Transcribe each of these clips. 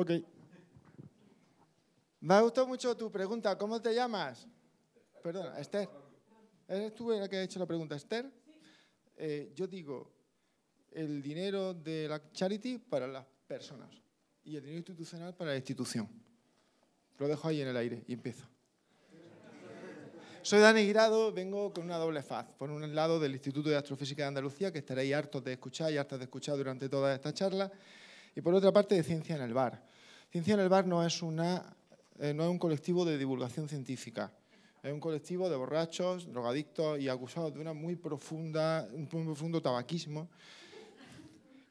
Ok. Me ha gustado mucho tu pregunta. ¿Cómo te llamas? Perdona, Esther. ¿Eres tú la que ha hecho la pregunta, Esther? Eh, yo digo, el dinero de la charity para las personas y el dinero institucional para la institución. Lo dejo ahí en el aire y empiezo. Soy Dani Girado, vengo con una doble faz. Por un lado, del Instituto de Astrofísica de Andalucía, que estaréis hartos de escuchar y hartas de escuchar durante toda esta charla y por otra parte de Ciencia en el Bar. Ciencia en el Bar no es, una, eh, no es un colectivo de divulgación científica, es un colectivo de borrachos, drogadictos y acusados de una muy profunda, un muy profundo tabaquismo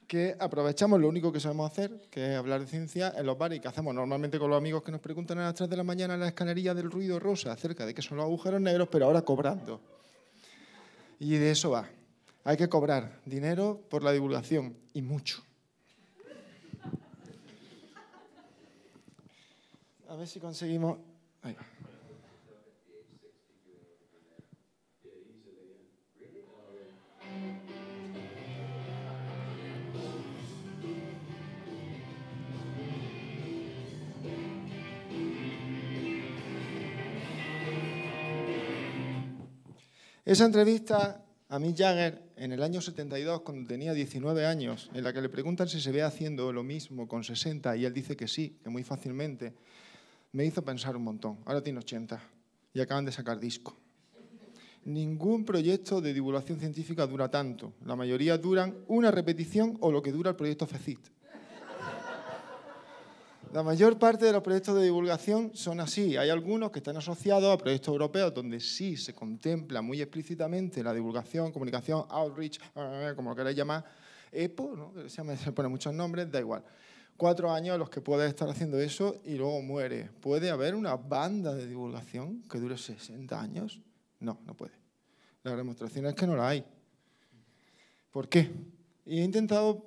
que aprovechamos lo único que sabemos hacer, que es hablar de ciencia en los bares y que hacemos normalmente con los amigos que nos preguntan a las 3 de la mañana en la escanería del ruido rosa acerca de que son los agujeros negros, pero ahora cobrando. Y de eso va. Hay que cobrar dinero por la divulgación y mucho. a ver si conseguimos. Esa entrevista a Mick Jagger en el año 72, cuando tenía 19 años, en la que le preguntan si se ve haciendo lo mismo con 60 y él dice que sí, que muy fácilmente me hizo pensar un montón. Ahora tiene 80 y acaban de sacar disco. Ningún proyecto de divulgación científica dura tanto. La mayoría duran una repetición o lo que dura el proyecto FECIT. La mayor parte de los proyectos de divulgación son así. Hay algunos que están asociados a proyectos europeos donde sí se contempla muy explícitamente la divulgación, comunicación, outreach, como lo queráis llamar, EPO, ¿no? se, se pone muchos nombres, da igual cuatro años los que puedes estar haciendo eso y luego muere. ¿Puede haber una banda de divulgación que dure 60 años? No, no puede. La demostración es que no la hay. ¿Por qué? Y he intentado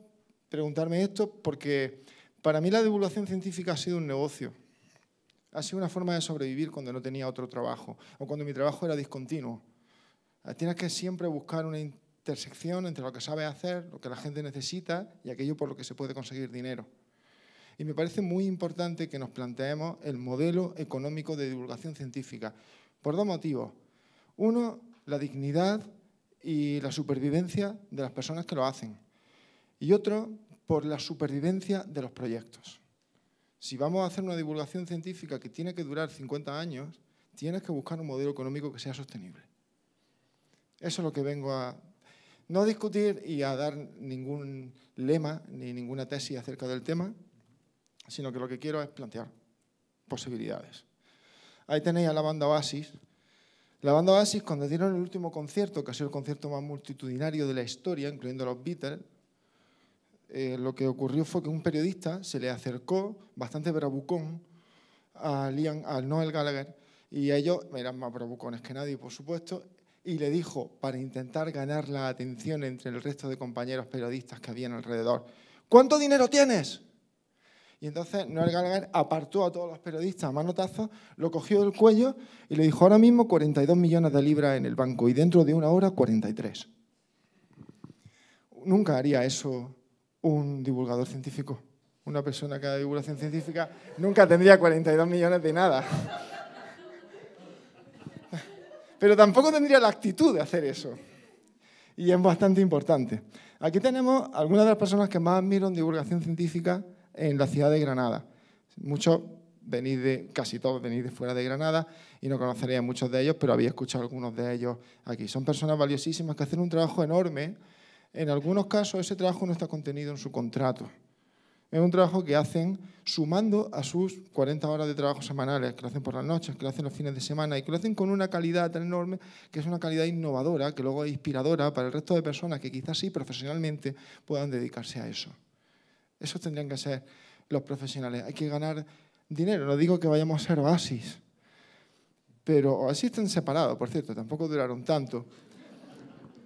preguntarme esto porque para mí la divulgación científica ha sido un negocio. Ha sido una forma de sobrevivir cuando no tenía otro trabajo o cuando mi trabajo era discontinuo. Tienes que siempre buscar una intersección entre lo que sabes hacer, lo que la gente necesita y aquello por lo que se puede conseguir dinero. Y me parece muy importante que nos planteemos el modelo económico de divulgación científica, por dos motivos. Uno, la dignidad y la supervivencia de las personas que lo hacen. Y otro, por la supervivencia de los proyectos. Si vamos a hacer una divulgación científica que tiene que durar 50 años, tienes que buscar un modelo económico que sea sostenible. Eso es lo que vengo a no discutir y a dar ningún lema ni ninguna tesis acerca del tema, sino que lo que quiero es plantear posibilidades. Ahí tenéis a la banda Oasis. La banda Oasis, cuando dieron el último concierto, que ha sido el concierto más multitudinario de la historia, incluyendo los Beatles, eh, lo que ocurrió fue que un periodista se le acercó, bastante bravucón, al Noel Gallagher, y a ellos eran más bravucones que nadie, por supuesto, y le dijo, para intentar ganar la atención entre el resto de compañeros periodistas que habían alrededor, ¿cuánto dinero tienes? Y entonces Noel Gallagher apartó a todos los periodistas a manotazos, lo cogió del cuello y le dijo, ahora mismo 42 millones de libras en el banco y dentro de una hora 43. Nunca haría eso un divulgador científico. Una persona que haga divulgación científica nunca tendría 42 millones de nada. Pero tampoco tendría la actitud de hacer eso. Y es bastante importante. Aquí tenemos algunas de las personas que más admiro en divulgación científica en la ciudad de Granada. Muchos venís de, casi todos venís de fuera de Granada y no conocería a muchos de ellos, pero había escuchado algunos de ellos aquí. Son personas valiosísimas que hacen un trabajo enorme. En algunos casos ese trabajo no está contenido en su contrato. Es un trabajo que hacen sumando a sus 40 horas de trabajo semanales, que lo hacen por las noches, que lo hacen los fines de semana y que lo hacen con una calidad tan enorme que es una calidad innovadora, que luego es inspiradora para el resto de personas que quizás sí profesionalmente puedan dedicarse a eso. Esos tendrían que ser los profesionales. Hay que ganar dinero. No digo que vayamos a ser oasis, pero así están separados, por cierto, tampoco duraron tanto.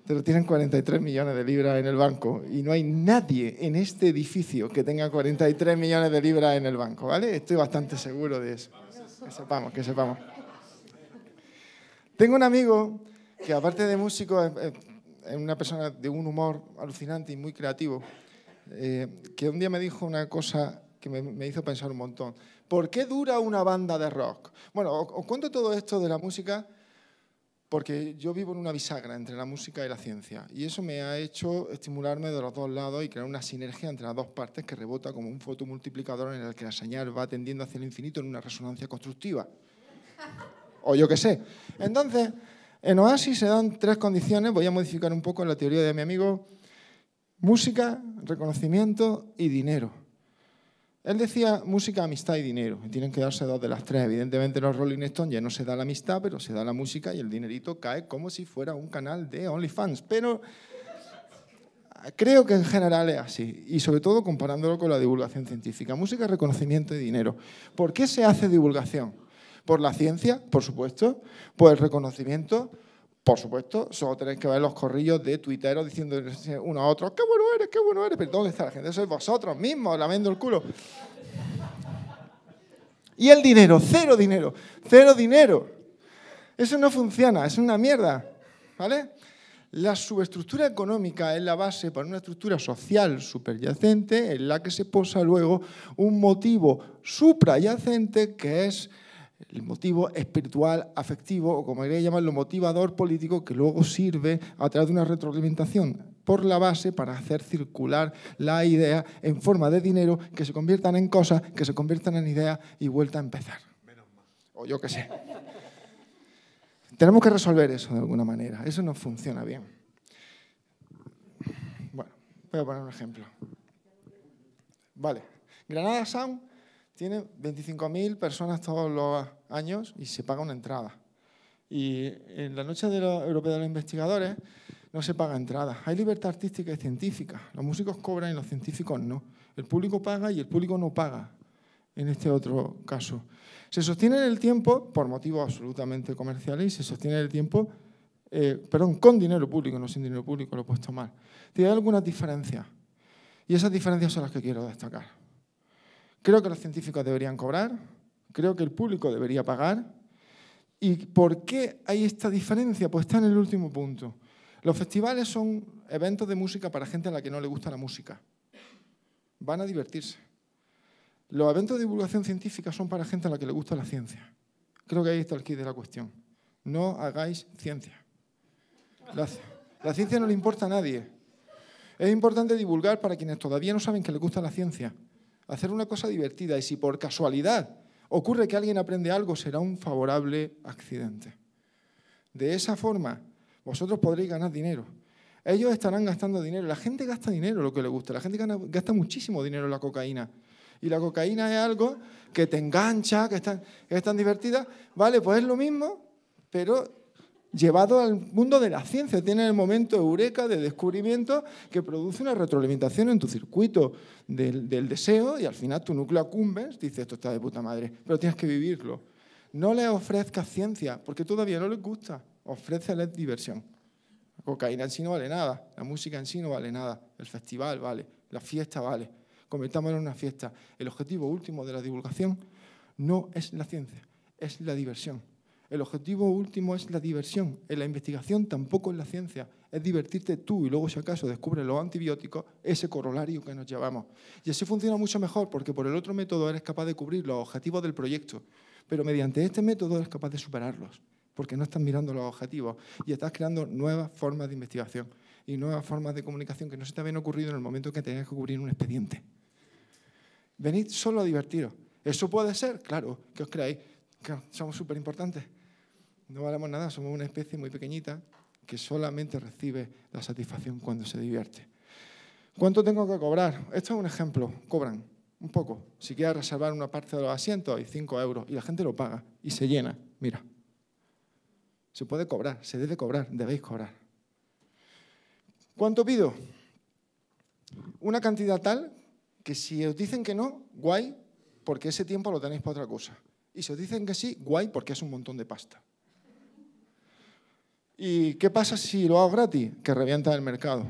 Pero tienen 43 millones de libras en el banco y no hay nadie en este edificio que tenga 43 millones de libras en el banco, ¿vale? Estoy bastante seguro de eso. Que sepamos, que sepamos. Tengo un amigo que aparte de músico es una persona de un humor alucinante y muy creativo. Eh, que un día me dijo una cosa que me, hizo pensar un montón. ¿Por qué dura una banda de rock? Bueno, cuento todo esto de la música porque yo vivo en una bisagra entre la música y la ciencia y eso me ha hecho estimularme de los dos lados y crear una sinergia entre las dos partes que rebota como un fotomultiplicador en el que la señal va tendiendo hacia el infinito en una resonancia constructiva. O yo qué sé. Entonces, en Oasis se dan tres condiciones, voy a modificar un poco la teoría de mi amigo música, reconocimiento y dinero. Él decía música, amistad y dinero. tienen que darse dos de las tres. Evidentemente, los Rolling Stones ya no se da la amistad, pero se da la música y el dinerito cae como si fuera un canal de OnlyFans. Pero creo que en general es así. Y sobre todo comparándolo con la divulgación científica. Música, reconocimiento y dinero. ¿Por qué se hace divulgación? Por la ciencia, por supuesto, por el reconocimiento, por supuesto, solo tenéis que ver los corrillos de tuiteros diciendo uno a otro, qué bueno eres, qué bueno eres, pero ¿dónde está la gente? Sois vosotros mismos, lamento el culo. Y el dinero, cero dinero, cero dinero. Eso no funciona, es una mierda. ¿Vale? La subestructura económica es la base para una estructura social superyacente en la que se posa luego un motivo suprayacente que es el motivo espiritual, afectivo, o como quería llamarlo, motivador político, que luego sirve a través de una retroalimentación por la base para hacer circular la idea en forma de dinero, que se conviertan en cosas, que se conviertan en ideas y vuelta a empezar. O yo qué sé. Tenemos que resolver eso de alguna manera. Eso no funciona bien. Bueno, voy a poner un ejemplo. Vale. Granada Sound tiene 25.000 personas todos los años y se paga una entrada. Y en la noche de la Europea de los Investigadores no se paga entrada. Hay libertad artística y científica. Los músicos cobran y los científicos no. El público paga y el público no paga en este otro caso. Se sostiene en el tiempo, por motivos absolutamente comerciales, y se sostiene en el tiempo, eh, perdón, con dinero público, no sin dinero público, lo he puesto mal. Tiene algunas diferencias. Y esas diferencias son las que quiero destacar. Creo que los científicos deberían cobrar, creo que el público debería pagar. ¿Y por qué hay esta diferencia? Pues está en el último punto. Los festivales son eventos de música para gente a la que no le gusta la música. Van a divertirse. Los eventos de divulgación científica son para gente a la que le gusta la ciencia. Creo que ahí está el kit de la cuestión. No hagáis ciencia. La, la, ciencia no le importa a nadie. Es importante divulgar para quienes todavía no saben que les gusta la ciencia hacer una cosa divertida y si por casualidad ocurre que alguien aprende algo, será un favorable accidente. De esa forma, vosotros podréis ganar dinero. Ellos estarán gastando dinero. La gente gasta dinero lo que le gusta. La gente gasta muchísimo dinero en la cocaína. Y la cocaína es algo que te engancha, que que es tan divertida. Vale, pues es lo mismo, pero llevado al mundo de la ciencia. Tiene el momento eureka de descubrimiento que produce una retroalimentación en tu circuito del, deseo y al final tu núcleo accumbens dice esto está de puta madre, pero tienes que vivirlo. No le ofrezca ciencia porque todavía no les gusta. Ofréceles diversión. cocaína en sí no vale nada, la música en sí no vale nada, el festival vale, la fiesta vale. Convertámoslo en una fiesta. El objetivo último de la divulgación no es la ciencia, es la diversión. El objetivo último es la diversión. En la investigación tampoco en la ciencia. Es divertirte tú y luego si acaso descubres los antibióticos, ese corolario que nos llevamos. Y así funciona mucho mejor porque por el otro método eres capaz de cubrir los objetivos del proyecto. Pero mediante este método eres capaz de superarlos porque no estás mirando los objetivos y estás creando nuevas formas de investigación y nuevas formas de comunicación que no se te habían ocurrido en el momento que tenías que cubrir un expediente. Venid solo a divertiros. ¿Eso puede ser? Claro, que os creáis que somos súper importantes. No valemos nada, somos una especie muy pequeñita que solamente recibe la satisfacción cuando se divierte. ¿Cuánto tengo que cobrar? Esto es un ejemplo. Cobran un poco. Si quieres reservar una parte de los asientos, hay 5 euros y la gente lo paga y se llena. Mira, se puede cobrar, se debe cobrar, debéis cobrar. ¿Cuánto pido? Una cantidad tal que si os dicen que no, guay, porque ese tiempo lo tenéis para otra cosa. Y si os dicen que sí, guay, porque es un montón de pasta. ¿Y qué pasa si lo hago gratis? Que revienta el mercado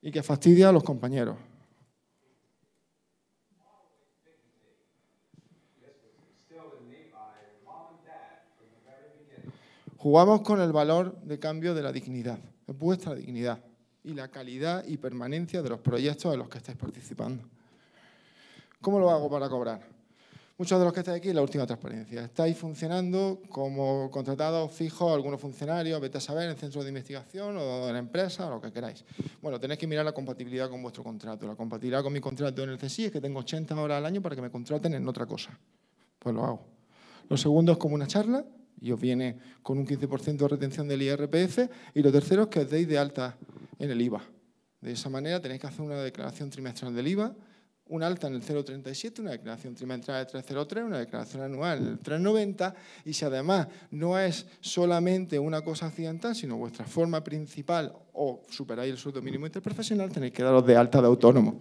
y que fastidia a los compañeros. Jugamos con el valor de cambio de la dignidad, vuestra dignidad y la calidad y permanencia de los proyectos en los que estáis participando. ¿Cómo lo hago para cobrar? Muchos de los que estáis aquí, la última transparencia. Estáis funcionando como contratados fijos, algunos funcionarios, vete a saber, en centro de investigación o en la empresa, o lo que queráis. Bueno, tenéis que mirar la compatibilidad con vuestro contrato. La compatibilidad con mi contrato en el CSI es que tengo 80 horas al año para que me contraten en otra cosa. Pues lo hago. Lo segundo es como una charla y os viene con un 15% de retención del IRPF. Y lo tercero es que os deis de alta en el IVA. De esa manera tenéis que hacer una declaración trimestral del IVA un alta en el 0,37, una declaración trimestral de 3,03, una declaración anual el 3,90 y si además no es solamente una cosa accidental, sino vuestra forma principal o superáis el sueldo mínimo interprofesional, tenéis que daros de alta de autónomo.